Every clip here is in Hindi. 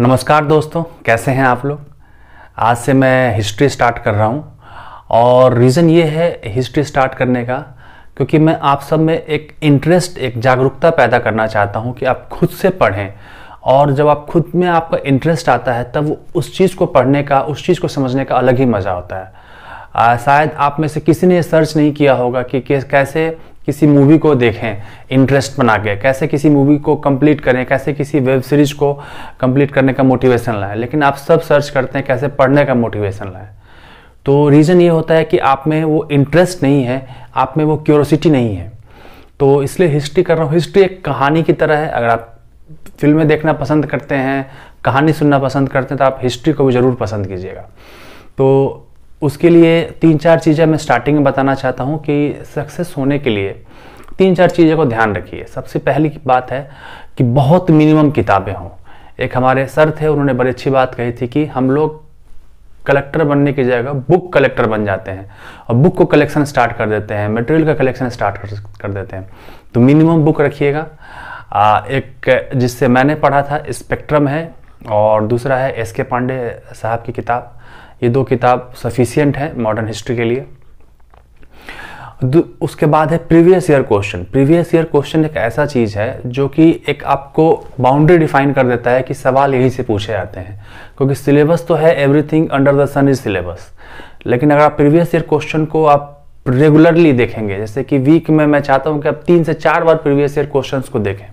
नमस्कार दोस्तों कैसे हैं आप लोग आज से मैं हिस्ट्री स्टार्ट कर रहा हूँ और रीज़न ये है हिस्ट्री स्टार्ट करने का क्योंकि मैं आप सब में एक इंटरेस्ट एक जागरूकता पैदा करना चाहता हूँ कि आप खुद से पढ़ें और जब आप खुद में आपका इंटरेस्ट आता है तब उस चीज़ को पढ़ने का उस चीज़ को समझने का अलग ही मज़ा होता है आ, शायद आप में से किसी ने सर्च नहीं किया होगा कि कैसे किसी मूवी को देखें इंटरेस्ट बना के कैसे किसी मूवी को कंप्लीट करें कैसे किसी वेब सीरीज को कंप्लीट करने का मोटिवेशन लाएं लेकिन आप सब सर्च करते हैं कैसे पढ़ने का मोटिवेशन लाएं तो रीज़न ये होता है कि आप में वो इंटरेस्ट नहीं है आप में वो क्यूरोसिटी नहीं है तो इसलिए हिस्ट्री कर रहा हूँ हिस्ट्री एक कहानी की तरह है अगर आप फिल्में देखना पसंद करते हैं कहानी सुनना पसंद करते हैं तो आप हिस्ट्री को भी ज़रूर पसंद कीजिएगा तो उसके लिए तीन चार चीज़ें मैं स्टार्टिंग में बताना चाहता हूँ कि सक्सेस होने के लिए तीन चार चीज़ें को ध्यान रखिए सबसे पहली बात है कि बहुत मिनिमम किताबें हों एक हमारे सर थे उन्होंने बड़ी अच्छी बात कही थी कि हम लोग कलेक्टर बनने की जगह बुक कलेक्टर बन जाते हैं और बुक को कलेक्शन स्टार्ट कर देते हैं मटेरियल का कलेक्शन स्टार्ट कर, कर देते हैं तो मिनिमम बुक रखिएगा एक जिससे मैंने पढ़ा था स्पेक्ट्रम है और दूसरा है एस के पांडे साहब की किताब ये दो किताब सफिशियंट है मॉडर्न हिस्ट्री के लिए उसके बाद है previous year question previous year question एक ऐसा चीज़ है जो कि एक आपको बाउंड्री डिफाइन कर देता है कि सवाल यही से पूछे जाते हैं क्योंकि सिलेबस तो है everything under the sun is syllabus लेकिन अगर आप प्रीवियस ईयर क्वेश्चन को आप रेगुलरली देखेंगे जैसे कि वीक में मैं चाहता हूं कि आप तीन से चार बार प्रीवियस ईयर क्वेश्चन को देखें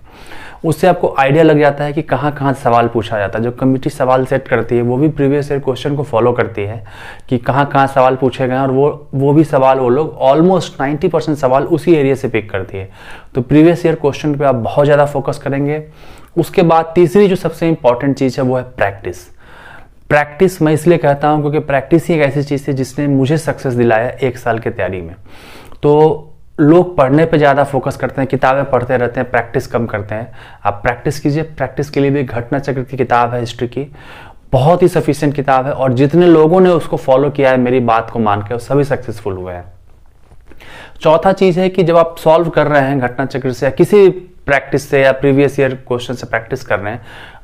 उससे आपको आइडिया लग जाता है कि कहाँ कहाँ सवाल पूछा जाता है जो कमिटी सवाल सेट करती है वो भी प्रीवियस ईयर क्वेश्चन को फॉलो करती है कि कहाँ कहाँ सवाल पूछे गए और वो वो भी सवाल वो लोग ऑलमोस्ट 90 परसेंट सवाल उसी एरिया से पिक करती है तो प्रीवियस ईयर क्वेश्चन पर आप बहुत ज़्यादा फोकस करेंगे उसके बाद तीसरी जो सबसे इंपॉर्टेंट चीज़ है वो है प्रैक्टिस प्रैक्टिस मैं इसलिए कहता हूँ क्योंकि प्रैक्टिस ही एक ऐसी चीज़ थी जिसने मुझे सक्सेस दिलाया एक साल की तैयारी में तो लोग पढ़ने पे ज़्यादा फोकस करते हैं किताबें पढ़ते रहते हैं प्रैक्टिस कम करते हैं आप प्रैक्टिस कीजिए प्रैक्टिस के लिए भी घटना चक्र की किताब है हिस्ट्री की बहुत ही सफिशियंट किताब है और जितने लोगों ने उसको फॉलो किया है मेरी बात को मान के सभी सक्सेसफुल हुए हैं चौथा चीज़ है कि जब आप सॉल्व कर रहे हैं घटना चक्र से या किसी प्रैक्टिस से या प्रीवियस ईयर क्वेश्चन से प्रैक्टिस कर रहे हैं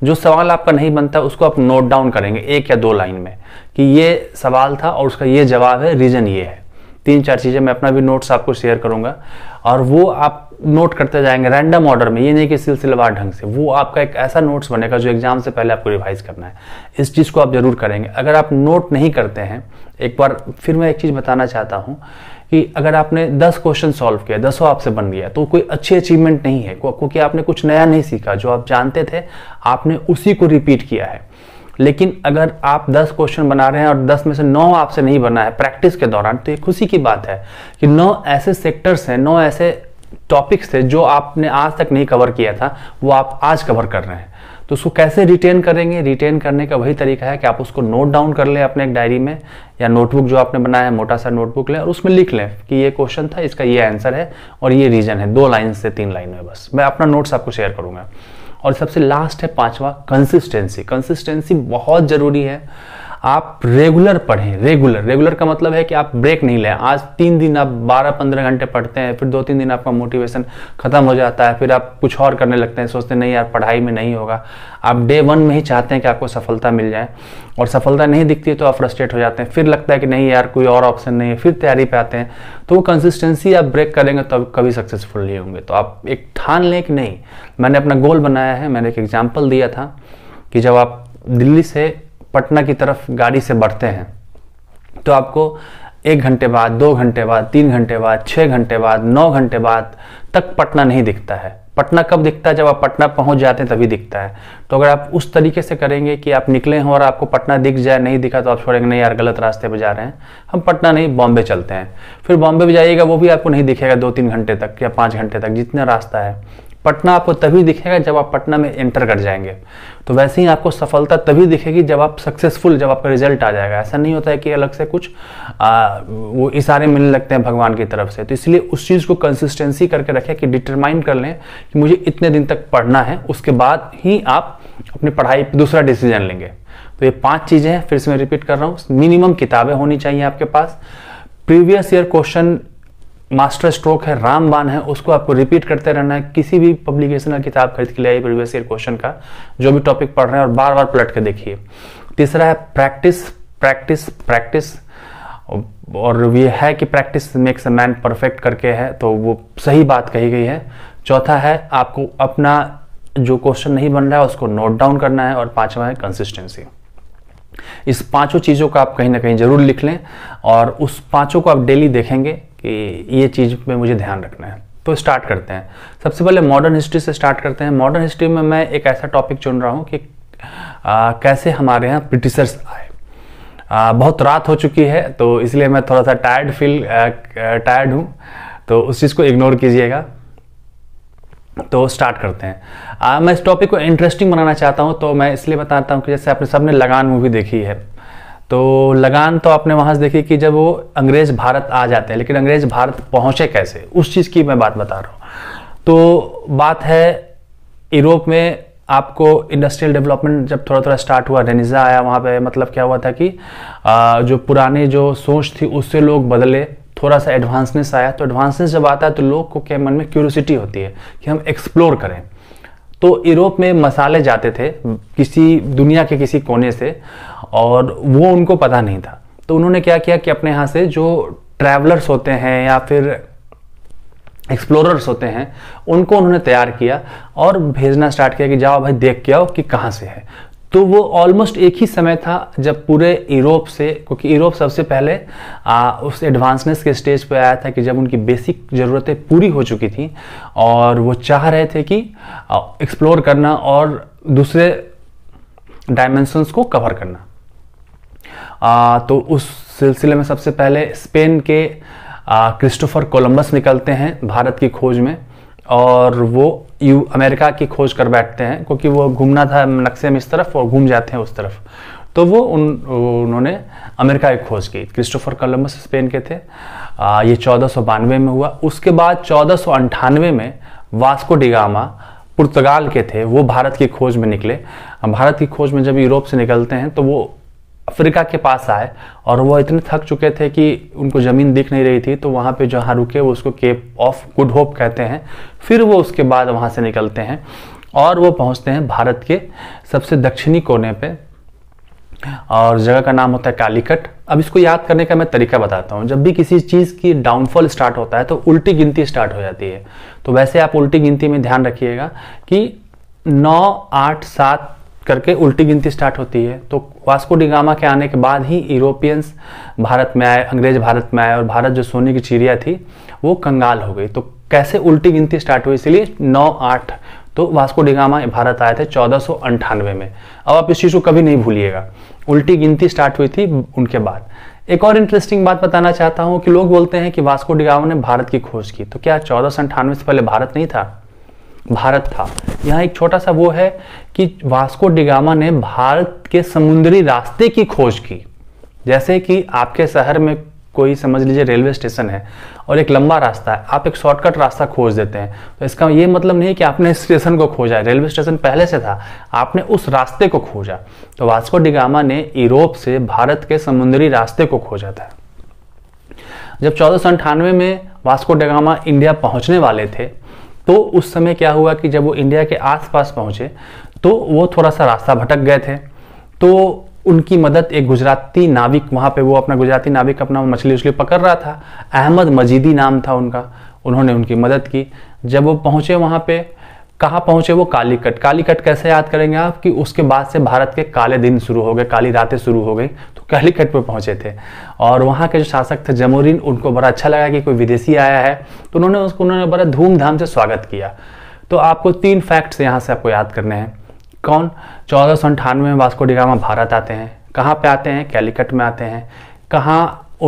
जो सवाल आपका नहीं बनता उसको आप नोट डाउन करेंगे एक या दो लाइन में कि ये सवाल था और उसका ये जवाब है रीज़न ये है तीन चार चीज़ें मैं अपना भी नोट्स आपको शेयर करूंगा और वो आप नोट करते जाएंगे रैंडम ऑर्डर में ये नहीं कि सिलसिलेवार ढंग से वो आपका एक ऐसा नोट्स बनेगा जो एग्जाम से पहले आपको रिवाइज करना है इस चीज़ को आप जरूर करेंगे अगर आप नोट नहीं करते हैं एक बार फिर मैं एक चीज़ बताना चाहता हूँ कि अगर आपने 10 क्वेश्चन सॉल्व किया दसों आपसे बन गया तो कोई अच्छी अचीवमेंट नहीं है क्योंकि आपने कुछ नया नहीं सीखा जो आप जानते थे आपने उसी को रिपीट किया है लेकिन अगर आप 10 क्वेश्चन बना रहे हैं और 10 में से 9 आपसे नहीं बना है प्रैक्टिस के दौरान तो ये खुशी की बात है कि 9 ऐसे सेक्टर्स हैं 9 ऐसे टॉपिक्स थे जो आपने आज तक नहीं कवर किया था वो आप आज कवर कर रहे हैं तो उसको कैसे रिटेन करेंगे रिटेन करने का वही तरीका है कि आप उसको नोट डाउन कर लें अपने एक डायरी में या नोटबुक जो आपने बनाया है मोटा सा नोटबुक लें और उसमें लिख लें कि ये क्वेश्चन था इसका ये आंसर है और ये रीजन है दो लाइन से तीन लाइन में बस मैं अपना नोट्स आपको शेयर करूंगा और सबसे लास्ट है पांचवा कंसिस्टेंसी कंसिस्टेंसी बहुत ज़रूरी है आप रेगुलर पढ़ें रेगुलर रेगुलर का मतलब है कि आप ब्रेक नहीं लें आज तीन दिन आप बारह पंद्रह घंटे पढ़ते हैं फिर दो तीन दिन आपका मोटिवेशन खत्म हो जाता है फिर आप कुछ और करने लगते हैं सोचते हैं नहीं यार पढ़ाई में नहीं होगा आप डे वन में ही चाहते हैं कि आपको सफलता मिल जाए और सफलता नहीं दिखती है तो आप फ्रस्ट्रेट हो जाते हैं फिर लगता है कि नहीं यार कोई और ऑप्शन नहीं है फिर तैयारी पे आते हैं तो वो कंसिस्टेंसी आप ब्रेक करेंगे तो आप कभी सक्सेसफुल नहीं होंगे तो आप एक ठान लें कि नहीं मैंने अपना गोल बनाया है मैंने एक एग्जाम्पल दिया था कि जब आप दिल्ली से पटना की तरफ गाड़ी से बढ़ते हैं तो आपको एक घंटे बाद दो घंटे बाद तीन घंटे बाद छः घंटे बाद नौ घंटे बाद तक पटना नहीं दिखता है पटना कब दिखता है जब आप पटना पहुंच जाते हैं तभी दिखता है तो अगर आप उस तरीके से करेंगे कि आप निकले हों और आपको पटना दिख जाए नहीं दिखा तो आप छोड़ेंगे नहीं यार गलत रास्ते पर जा रहे हैं हम पटना नहीं बॉम्बे चलते हैं फिर बॉम्बे भी जाइएगा वो भी आपको नहीं दिखेगा दो तीन घंटे तक या पाँच घंटे तक जितना रास्ता है पटना आपको तभी दिखेगा जब आप पटना में एंटर कर जाएंगे तो वैसे ही आपको सफलता तभी दिखेगी जब आप सक्सेसफुल जब आपका रिजल्ट आ जाएगा ऐसा नहीं होता है कि अलग से कुछ आ, वो इशारे मिलने लगते हैं भगवान की तरफ से तो इसलिए उस चीज़ को कंसिस्टेंसी करके रखें कि डिटरमाइन कर लें कि मुझे इतने दिन तक पढ़ना है उसके बाद ही आप अपनी पढ़ाई दूसरा डिसीजन लेंगे तो ये पाँच चीज़ें हैं फिर से मैं रिपीट कर रहा हूँ मिनिमम किताबें होनी चाहिए आपके पास previous year question master stroke है रामबान है उसको आपको रिपीट करते रहना है किसी भी पब्लिकेशन का किताब खरीद के लिए प्रीवियस ईयर क्वेश्चन का जो भी टॉपिक पढ़ रहे हैं और बार बार पलट के देखिए तीसरा है प्रैक्टिस प्रैक्टिस प्रैक्टिस और ये है कि practice makes a man perfect करके है तो वो सही बात कही गई है चौथा है आपको अपना जो क्वेश्चन नहीं बन रहा है उसको नोट डाउन करना है और पांचवा है कंसिस्टेंसी इस पांचों चीज़ों को आप कहीं ना कहीं ज़रूर लिख लें और उस पांचों को आप डेली देखेंगे कि ये चीज़ में मुझे ध्यान रखना है तो स्टार्ट करते हैं सबसे पहले मॉडर्न हिस्ट्री से स्टार्ट करते हैं मॉडर्न हिस्ट्री में मैं एक ऐसा टॉपिक चुन रहा हूँ कि आ, कैसे हमारे यहाँ ब्रिटिशर्स आए आ, बहुत रात हो चुकी है तो इसलिए मैं थोड़ा सा टायर्ड फील टायर्ड हूँ तो उस चीज़ को इग्नोर कीजिएगा तो स्टार्ट करते हैं आ, मैं इस टॉपिक को इंटरेस्टिंग बनाना चाहता हूँ तो मैं इसलिए बताता हूँ कि जैसे आपने सबने लगान मूवी देखी है तो लगान तो आपने वहां से देखी कि जब वो अंग्रेज़ भारत आ जाते हैं लेकिन अंग्रेज़ भारत पहुँचे कैसे उस चीज़ की मैं बात बता रहा हूँ तो बात है यूरोप में आपको इंडस्ट्रियल डेवलपमेंट जब थोड़ा थोड़ा स्टार्ट हुआ रेनिजा आया वहाँ पे मतलब क्या हुआ था कि आ, जो पुरानी जो सोच थी उससे लोग बदले थोड़ा सा एडवांसनेस आया तो एडवांसनेस जब आता है तो लोग को क्या मन में क्यूरोसिटी होती है कि हम एक्सप्लोर करें तो यूरोप में मसाले जाते थे किसी दुनिया के किसी कोने से और वो उनको पता नहीं था तो उन्होंने क्या किया कि अपने यहाँ से जो ट्रैवलर्स होते हैं या फिर एक्सप्लोरर्स होते हैं उनको उन्होंने तैयार किया और भेजना स्टार्ट किया कि जाओ भाई देख के आओ कि कहाँ से है तो वो ऑलमोस्ट एक ही समय था जब पूरे यूरोप से क्योंकि यूरोप सबसे पहले आ, उस एडवांसनेस के स्टेज पर आया था कि जब उनकी बेसिक ज़रूरतें पूरी हो चुकी थी और वो चाह रहे थे कि एक्सप्लोर करना और दूसरे डायमेंशंस को कवर करना आ, तो उस सिलसिले में सबसे पहले स्पेन के क्रिस्टोफर कोलंबस निकलते हैं भारत की खोज में और वो यू अमेरिका की खोज कर बैठते हैं क्योंकि वो घूमना था नक्शे में इस तरफ और घूम जाते हैं उस तरफ तो वो उन उन्होंने अमेरिका की खोज की क्रिस्टोफर कोलंबस स्पेन के थे आ, ये चौदह में हुआ उसके बाद चौदह में वास्को डिगामा पुर्तगाल के थे वो भारत की खोज में निकले भारत की खोज में जब यूरोप से निकलते हैं तो वो अफ्रीका के पास आए और वो इतने थक चुके थे कि उनको ज़मीन दिख नहीं रही थी तो वहाँ पे जहाँ रुके वो उसको केप ऑफ गुड होप कहते हैं फिर वो उसके बाद वहाँ से निकलते हैं और वो पहुँचते हैं भारत के सबसे दक्षिणी कोने पे और जगह का नाम होता है कालीकट अब इसको याद करने का मैं तरीका बताता हूँ जब भी किसी चीज़ की डाउनफॉल स्टार्ट होता है तो उल्टी गिनती स्टार्ट हो जाती है तो वैसे आप उल्टी गिनती में ध्यान रखिएगा कि नौ आठ सात करके उल्टी गिनती स्टार्ट होती है तो वास्को डिगामा के आने के बाद ही यूरोपियंस भारत में आए अंग्रेज भारत में आए और भारत जो सोने की चिड़िया थी वो कंगाल हो गई तो कैसे उल्टी गिनती स्टार्ट हुई इसलिए नौ आठ तो वास्को डिगामा भारत आए थे चौदह में अब आप इस चीज़ को कभी नहीं भूलिएगा उल्टी गिनती स्टार्ट हुई थी उनके बाद एक और इंटरेस्टिंग बात बताना चाहता हूँ कि लोग बोलते हैं कि वास्को डिगामा ने भारत की खोज की तो क्या चौदह से पहले भारत नहीं था भारत था यहाँ एक छोटा सा वो है कि वास्को डिगामा ने भारत के समुद्री रास्ते की खोज की जैसे कि आपके शहर में कोई समझ लीजिए रेलवे स्टेशन है और एक लंबा रास्ता है आप एक शॉर्टकट रास्ता खोज देते हैं तो इसका ये मतलब नहीं कि आपने स्टेशन को खोजा है रेलवे स्टेशन पहले से था आपने उस रास्ते को खोजा तो वास्को डिगामा ने यूरोप से भारत के समुद्री रास्ते को खोजा था जब चौदह में वास्को डिगामा इंडिया पहुंचने वाले थे तो उस समय क्या हुआ कि जब वो इंडिया के आसपास पहुंचे तो वो थोड़ा सा रास्ता भटक गए थे तो उनकी मदद एक गुजराती नाविक वहाँ पे वो अपना गुजराती नाविक अपना मछली उछली पकड़ रहा था अहमद मजीदी नाम था उनका उन्होंने उनकी मदद की जब वो पहुँचे वहाँ पे कहाँ पहुंचे वो कालीकट कालीकट कैसे याद करेंगे आप कि उसके बाद से भारत के काले दिन शुरू हो गए काली रातें शुरू हो गई तो कालीकट पे पहुंचे थे और वहाँ के जो शासक थे जमोरीन उनको बड़ा अच्छा लगा कि कोई विदेशी आया है तो उन्होंने उसको उन्होंने बड़ा धूमधाम से स्वागत किया तो आपको तीन फैक्ट्स यहाँ से आपको याद करने हैं कौन चौदह सौ अंठानवे में वास्को डिगामा भारत आते हैं कहाँ पे आते हैं कैलीकट में आते हैं कहाँ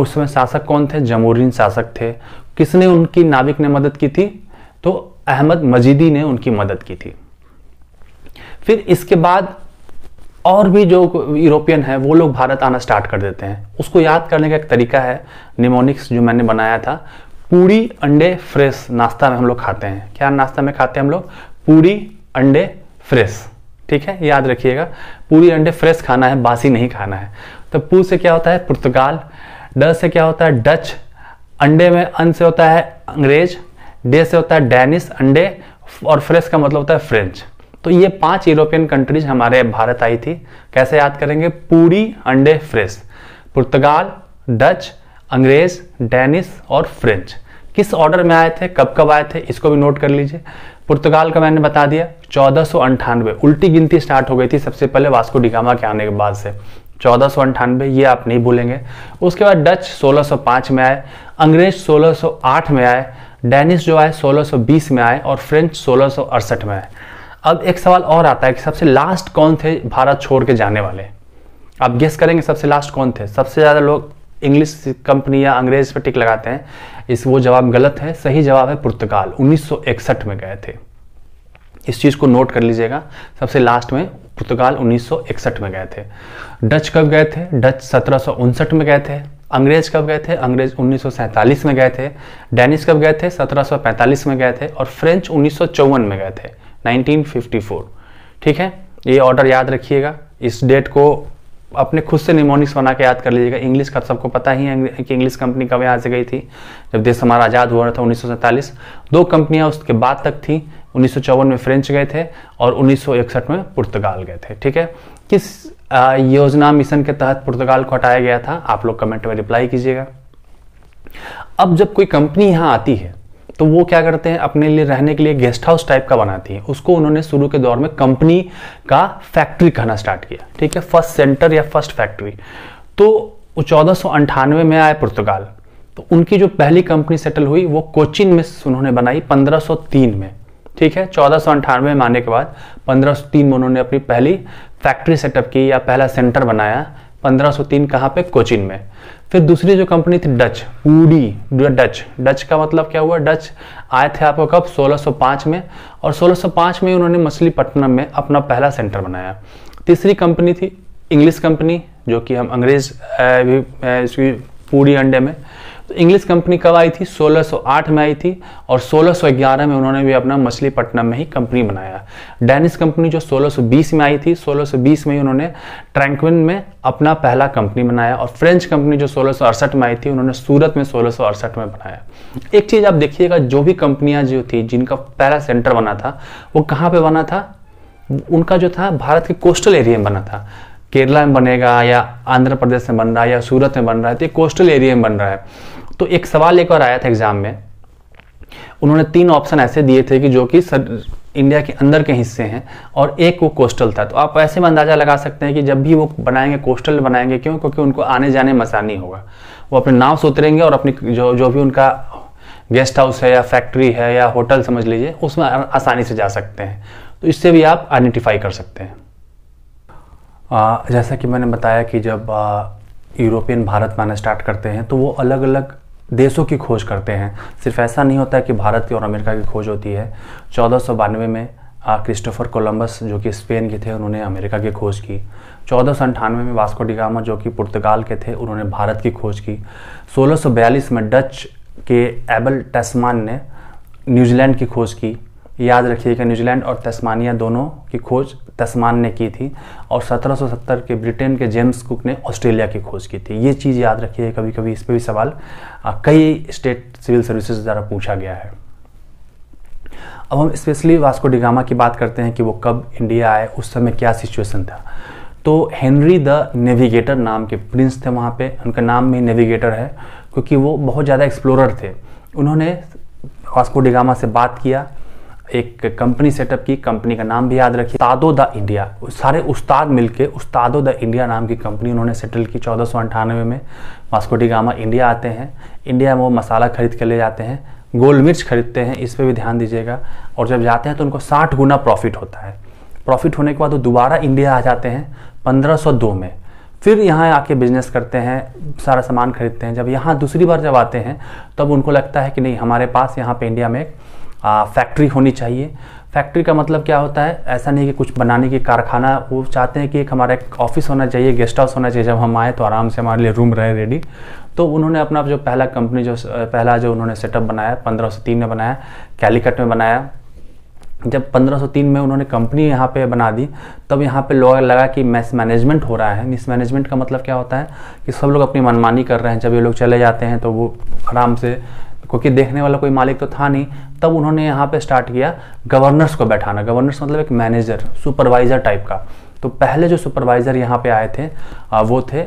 उसमें शासक कौन थे जमोरिन शासक थे किसने उनकी नाविक ने मदद की थी तो अहमद मजीदी ने उनकी मदद की थी फिर इसके बाद और भी जो यूरोपियन है वो लोग भारत आना स्टार्ट कर देते हैं उसको याद करने का एक तरीका है निमोनिक्स जो मैंने बनाया था पूरी अंडे फ्रेश नाश्ता में हम लोग खाते हैं क्या नाश्ता में खाते हैं हम लोग पूरी अंडे फ्रेश ठीक है याद रखिएगा पूरी अंडे फ्रेश खाना है बासी नहीं खाना है तो पू से क्या होता है पुर्तगाल ड से क्या होता है डच अंडे में अन से होता है अंग्रेज डे से होता है डेनिस अंडे और फ्रेश का मतलब होता है फ्रेंच तो ये पांच यूरोपियन कंट्रीज हमारे भारत आई थी कैसे याद करेंगे पूरी अंडे फ्रेश पुर्तगाल डच अंग्रेज डेनिस और फ्रेंच किस ऑर्डर में आए थे कब कब आए थे इसको भी नोट कर लीजिए पुर्तगाल का मैंने बता दिया चौदह उल्टी गिनती स्टार्ट हो गई थी सबसे पहले वास्को डिगामा के आने के बाद से चौदह ये आप नहीं भूलेंगे उसके बाद डच 1605 में आए अंग्रेज 1608 में आए डेनिस जो आए 1620 में आए और फ्रेंच सोलह में आए अब एक सवाल और आता है कि सबसे लास्ट कौन थे भारत छोड़ के जाने वाले आप गेस करेंगे सबसे लास्ट कौन थे सबसे ज़्यादा लोग इंग्लिश कंपनी या अंग्रेज पर टिक लगाते हैं इस वो जवाब गलत है सही जवाब है पुर्तगाल 1961 में गए थे इस चीज़ को नोट कर लीजिएगा सबसे लास्ट में पुर्तगाल 1961 में गए थे डच कब गए थे डच सत्रह में गए थे अंग्रेज कब गए थे अंग्रेज 1947 में गए थे डेनिश कब गए थे 1745 में गए थे और फ्रेंच उन्नीस में गए थे 1954 ठीक है ये ऑर्डर याद रखिएगा इस डेट को अपने खुद से निमोनिक्स बना के याद कर लीजिएगा इंग्लिश का तो सबको पता ही है कि इंग्लिश कंपनी कब यहाँ से गई थी जब देश हमारा आज़ाद हुआ था उन्नीस दो कंपनियाँ उसके बाद तक थी उन्नीस में फ्रेंच गए थे और उन्नीस में पुर्तगाल गए थे ठीक है किस योजना मिशन के तहत पुर्तगाल को हटाया गया था आप लोग कमेंट में रिप्लाई कीजिएगा अब जब कोई कंपनी यहाँ आती है तो वो क्या करते हैं अपने लिए रहने के लिए गेस्ट हाउस टाइप का बनाती है उसको उन्होंने शुरू के दौर में कंपनी का फैक्ट्री कहना स्टार्ट किया ठीक है फर्स्ट सेंटर या फर्स्ट फैक्ट्री तो चौदह में आए पुर्तगाल तो उनकी जो पहली कंपनी सेटल हुई वो कोचिन में उन्होंने बनाई 1503 में ठीक है चौदह में आने के बाद 1503 में उन्होंने अपनी पहली फैक्ट्री सेटअप की या पहला सेंटर बनाया 1503 कहाँ पे कोचिन में फिर दूसरी जो कंपनी थी डच पूरी डच डच का मतलब क्या हुआ डच आए थे आपको कब 1605 में और 1605 में उन्होंने मछलीपट्टनम में अपना पहला सेंटर बनाया तीसरी कंपनी थी इंग्लिश कंपनी जो कि हम अंग्रेज पूरी अंडे में तो इंग्लिश कंपनी कब आई थी 1608 में आई थी और 1611 में उन्होंने भी अपना मछलीपट्टनम में ही कंपनी बनाया डेनिश कंपनी जो 1620 में आई थी 1620 में ही उन्होंने ट्रैंक्विन में अपना पहला कंपनी बनाया और फ्रेंच कंपनी जो सोलह में आई थी उन्होंने सूरत में सोलह में बनाया एक चीज़ आप देखिएगा जो भी कंपनियां जो थी जिनका पहला सेंटर बना था वो कहाँ पर बना था उनका जो था भारत के कोस्टल एरिया में बना था केरला में बनेगा या आंध्र प्रदेश में बन रहा है या सूरत में बन रहा है तो ये कोस्टल एरिया में बन रहा है तो एक सवाल लेकर आया था एग्जाम में उन्होंने तीन ऑप्शन ऐसे दिए थे कि जो कि सर इंडिया के अंदर के हिस्से हैं और एक वो कोस्टल था तो आप ऐसे में अंदाज़ा लगा सकते हैं कि जब भी वो बनाएंगे कोस्टल बनाएंगे क्यों क्योंकि उनको आने जाने में आसानी होगा वो अपने नाव से उतरेंगे और अपनी जो जो भी उनका गेस्ट हाउस है या फैक्ट्री है या होटल समझ लीजिए उसमें आसानी से जा सकते हैं तो इससे भी आप आइडेंटिफाई कर सकते हैं आ, जैसा कि मैंने बताया कि जब यूरोपियन भारत में स्टार्ट करते हैं तो वो अलग अलग देशों की खोज करते हैं सिर्फ ऐसा नहीं होता है कि भारत की और अमेरिका की खोज होती है चौदह में क्रिस्टोफर कोलंबस जो कि स्पेन के थे उन्होंने अमेरिका की खोज की चौदह में वास्को डिगामा जो कि पुर्तगाल के थे उन्होंने भारत की खोज की 1642 में डच के एबल टेस्मान ने न्यूजीलैंड की खोज की याद रखिएगा न्यूजीलैंड और तस्मानिया दोनों की खोज तस्मान ने की थी और 1770 के ब्रिटेन के जेम्स कुक ने ऑस्ट्रेलिया की खोज की थी ये चीज़ याद रखिए कभी कभी इस पर भी सवाल कई स्टेट सिविल सर्विसेज द्वारा पूछा गया है अब हम स्पेशली वास्को डिगामा की बात करते हैं कि वो कब इंडिया आए उस समय क्या सिचुएशन था तो हेनरी द नेविगेटर नाम के प्रिंस थे वहाँ पे उनका नाम भी नेविगेटर है क्योंकि वो बहुत ज़्यादा एक्सप्लोरर थे उन्होंने वास्को डिगामा से बात किया एक कंपनी सेटअप की कंपनी का नाम भी याद रखिए उस्तादो द इंडिया सारे उस्ताद मिलके उस्तादो द इंडिया नाम की कंपनी उन्होंने सेटल की चौदह सौ में मास्कोटी गामा इंडिया आते हैं इंडिया में वो मसाला खरीद के ले जाते हैं गोल मिर्च खरीदते हैं इस पर भी ध्यान दीजिएगा और जब जाते हैं तो उनको साठ गुना प्रॉफिट होता है प्रॉफिट होने के बाद वो दोबारा इंडिया आ जाते हैं पंद्रह में फिर यहाँ आके बिजनेस करते हैं सारा सामान खरीदते हैं जब यहाँ दूसरी बार जब आते हैं तब उनको लगता है कि नहीं हमारे पास यहाँ पे इंडिया में एक फैक्ट्री होनी चाहिए फैक्ट्री का मतलब क्या होता है ऐसा नहीं कि कुछ बनाने के कारखाना वो चाहते हैं कि एक हमारा एक ऑफिस होना चाहिए गेस्ट हाउस होना चाहिए जब हम आए तो आराम से हमारे लिए रूम रहे रेडी तो उन्होंने अपना जो पहला कंपनी जो पहला जो उन्होंने सेटअप बनाया पंद्रह सौ तीन में बनाया कैलीकट में बनाया जब 1503 में उन्होंने कंपनी यहाँ पे बना दी तब यहाँ पे लोग लगा कि मिस मैनेजमेंट हो रहा है मिस मैनेजमेंट का मतलब क्या होता है कि सब लोग अपनी मनमानी कर रहे हैं जब ये लोग चले जाते हैं तो वो आराम से क्योंकि देखने वाला कोई मालिक तो था नहीं तब उन्होंने यहाँ पे स्टार्ट किया गवर्नर्स को बैठाना गवर्नर्स मतलब एक मैनेजर सुपरवाइज़र टाइप का तो पहले जो सुपरवाइज़र यहाँ पे आए थे वो थे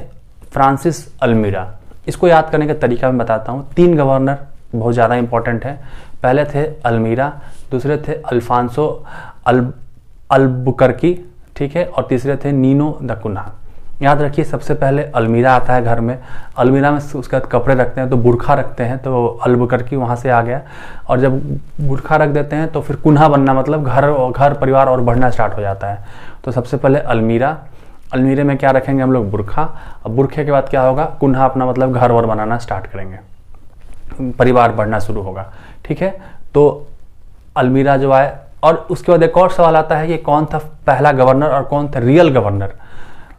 फ्रांसिस अलमीरा इसको याद करने का तरीका मैं बताता हूँ तीन गवर्नर बहुत ज़्यादा इंपॉर्टेंट है पहले थे अलमीरा दूसरे थे अल्फांसो अल अल्बुकर्की ठीक है और तीसरे थे नीनो दकुना याद रखिए सबसे पहले अलमीरा आता है घर में अलमीरा में उसके बाद कपड़े रखते हैं तो बुरखा रखते हैं तो अल्ब करके वहाँ से आ गया और जब बुरखा रख देते हैं तो फिर कुन्हा बनना मतलब घर घर परिवार और बढ़ना स्टार्ट हो जाता है तो सबसे पहले अलमीरा अलमीरे में क्या रखेंगे हम लोग बुरखा और बुरखे के बाद क्या होगा कुन्हा अपना मतलब घर और बनाना स्टार्ट करेंगे परिवार बढ़ना शुरू होगा ठीक है तो अलमीरा जो आए और उसके बाद एक और सवाल आता है कि कौन था पहला गवर्नर और कौन था रियल गवर्नर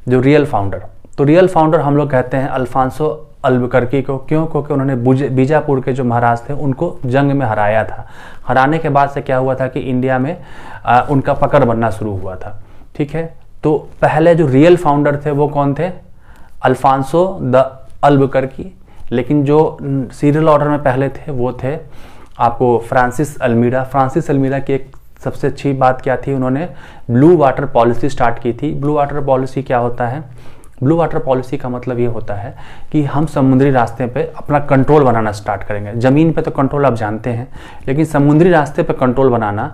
जो रियल फाउंडर तो रियल फाउंडर हम लोग कहते हैं अल्फांसो अल्बकर्की को क्यों क्योंकि उन्होंने बीजापुर के जो महाराज थे उनको जंग में हराया था हराने के बाद से क्या हुआ था कि इंडिया में आ, उनका पकड़ बनना शुरू हुआ था ठीक है तो पहले जो रियल फाउंडर थे वो कौन थे अल्फांसो द अल्बकर्की लेकिन जो सीरियल ऑर्डर में पहले थे वो थे आपको फ्रांसिस अल्मीरा फ्रांसिस अल्मीरा की एक सबसे अच्छी बात क्या थी उन्होंने ब्लू वाटर पॉलिसी स्टार्ट की थी ब्लू वाटर पॉलिसी क्या होता है ब्लू वाटर पॉलिसी का मतलब ये होता है कि हम समुद्री रास्ते पे अपना कंट्रोल बनाना स्टार्ट करेंगे ज़मीन पे तो कंट्रोल आप जानते हैं लेकिन समुद्री रास्ते पे कंट्रोल बनाना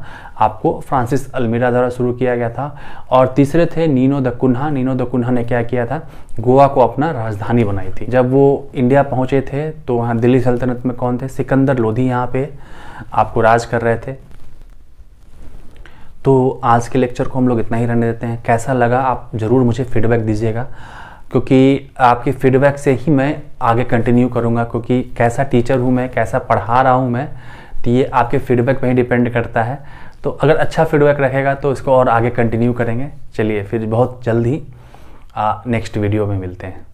आपको फ्रांसिस अलमीरा द्वारा शुरू किया गया था और तीसरे थे Nuno da Cunha Nuno da Cunha ने क्या किया था गोवा को अपना राजधानी बनाई थी जब वो इंडिया पहुँचे थे तो वहाँ दिल्ली सल्तनत में कौन थे सिकंदर लोधी यहाँ पर आपको राज कर रहे थे तो आज के लेक्चर को हम लोग इतना ही रहने देते हैं कैसा लगा आप ज़रूर मुझे फीडबैक दीजिएगा क्योंकि आपके फीडबैक से ही मैं आगे कंटिन्यू करूँगा क्योंकि कैसा टीचर हूँ मैं कैसा पढ़ा रहा हूँ मैं तो ये आपके फीडबैक पर ही डिपेंड करता है तो अगर अच्छा फीडबैक रहेगा तो इसको और आगे कंटिन्यू करेंगे चलिए फिर बहुत जल्द ही नेक्स्ट वीडियो में मिलते हैं